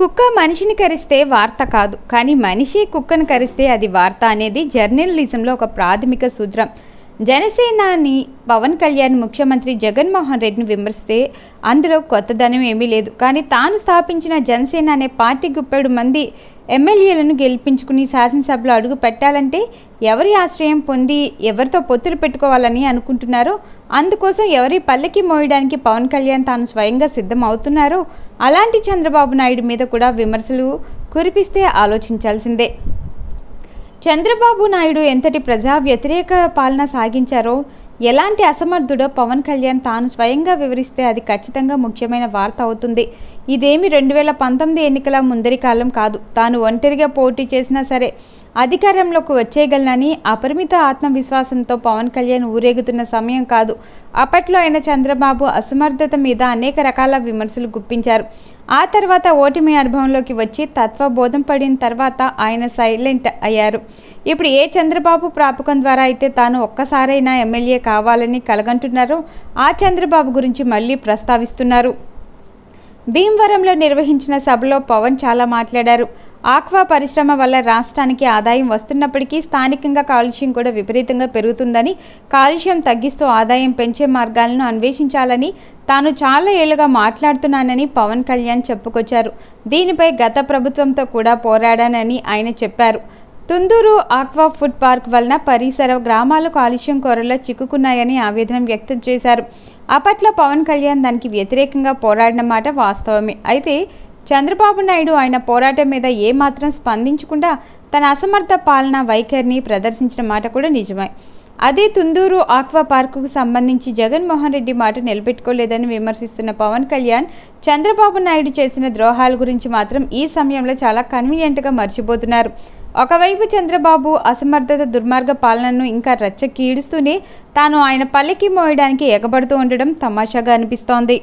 కుక్క మనిషిని కరిస్తే వార్త కాదు కానీ మనిషి కుక్కను కరిస్తే అది వార్త అనేది జర్నలిజంలో ఒక ప్రాథమిక సూత్రం జనసేనాని పవన్ కళ్యాణ్ ముఖ్యమంత్రి జగన్మోహన్ రెడ్డిని విమర్శిస్తే అందులో కొత్తదనం ఏమీ లేదు కానీ తాను స్థాపించిన జనసేన అనే పార్టీ గుప్పెడు మంది ఎమ్మెల్యేలను గెలిపించుకుని శాసనసభలో అడుగు పెట్టాలంటే ఎవరి ఆశ్రయం పొంది ఎవరితో పొత్తులు పెట్టుకోవాలని అనుకుంటున్నారో అందుకోసం ఎవరి పల్లకి మోయడానికి పవన్ కళ్యాణ్ తాను స్వయంగా సిద్ధం అవుతున్నారో అలాంటి చంద్రబాబు నాయుడు మీద కూడా విమర్శలు కురిపిస్తే ఆలోచించాల్సిందే చంద్రబాబు నాయుడు ఎంతటి ప్రజా వ్యతిరేక పాలన సాగించారో ఎలాంటి అసమర్థుడో పవన్ కళ్యాణ్ తాను స్వయంగా వివరిస్తే అది ఖచ్చితంగా ముఖ్యమైన వార్త అవుతుంది ఇదేమి రెండు వేల పంతొమ్మిది ఎన్నికల ముందరి కాలం కాదు తాను ఒంటరిగా పోటీ చేసినా సరే అధికారంలోకి వచ్చేయగలనని అపరిమిత ఆత్మవిశ్వాసంతో పవన్ కళ్యాణ్ ఊరేగుతున్న సమయం కాదు అప్పట్లో ఆయన చంద్రబాబు అసమర్థత మీద అనేక రకాల విమర్శలు గుప్పించారు ఆ తర్వాత ఓటమి అనుభవంలోకి వచ్చి తత్వబోధం పడిన తర్వాత ఆయన సైలెంట్ అయ్యారు ఇప్పుడు ఏ చంద్రబాబు ప్రాపకం ద్వారా అయితే తాను ఒక్కసారైనా ఎమ్మెల్యే కావాలని కలగంటున్నారో ఆ చంద్రబాబు గురించి మళ్ళీ ప్రస్తావిస్తున్నారు భీమవరంలో నిర్వహించిన సభలో పవన్ చాలా మాట్లాడారు ఆక్వా పరిశ్రమ వల్ల రాష్ట్రానికి ఆదాయం వస్తున్నప్పటికీ స్థానికంగా కాలుష్యం కూడా విపరీతంగా పెరుగుతుందని కాలుష్యం తగ్గిస్తూ ఆదాయం పెంచే మార్గాలను అన్వేషించాలని తాను చాలా ఏళ్ళుగా మాట్లాడుతున్నానని పవన్ కళ్యాణ్ చెప్పుకొచ్చారు దీనిపై గత ప్రభుత్వంతో కూడా పోరాడానని ఆయన చెప్పారు తుందూరు ఆక్వా ఫుడ్ పార్క్ వలన పరిసర గ్రామాలు కాలుష్యం కొరలో చిక్కుకున్నాయని ఆవేదన వ్యక్తం చేశారు అప్పట్లో పవన్ కళ్యాణ్ దానికి వ్యతిరేకంగా పోరాడిన మాట వాస్తవమే అయితే చంద్రబాబు నాయుడు ఆయన పోరాటం మీద ఏమాత్రం స్పందించకుండా తన అసమర్థ పాలన వైఖరిని ప్రదర్శించిన మాట కూడా నిజమే అదే తుందూరు ఆక్వా పార్కుకు సంబంధించి జగన్మోహన్ రెడ్డి మాట నిలబెట్టుకోలేదని విమర్శిస్తున్న పవన్ కళ్యాణ్ చంద్రబాబు నాయుడు చేసిన ద్రోహాల గురించి మాత్రం ఈ సమయంలో చాలా కన్వీనియంట్గా మర్చిపోతున్నారు ఒకవైపు చంద్రబాబు అసమర్థత దుర్మార్గ పాలనను ఇంకా రచ్చకీడుస్తూనే తాను ఆయన పల్లెకి మోయడానికి ఎగబడుతూ ఉండడం తమాషాగా అనిపిస్తోంది